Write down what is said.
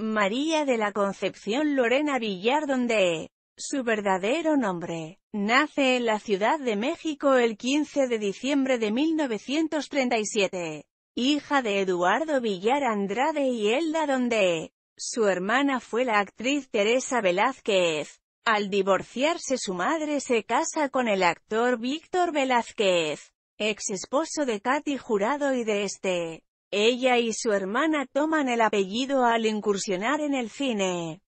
María de la Concepción Lorena Villar donde, su verdadero nombre, nace en la Ciudad de México el 15 de diciembre de 1937, hija de Eduardo Villar Andrade y Elda donde, su hermana fue la actriz Teresa Velázquez. Al divorciarse su madre se casa con el actor Víctor Velázquez, ex esposo de Katy Jurado y de este. Ella y su hermana toman el apellido al incursionar en el cine.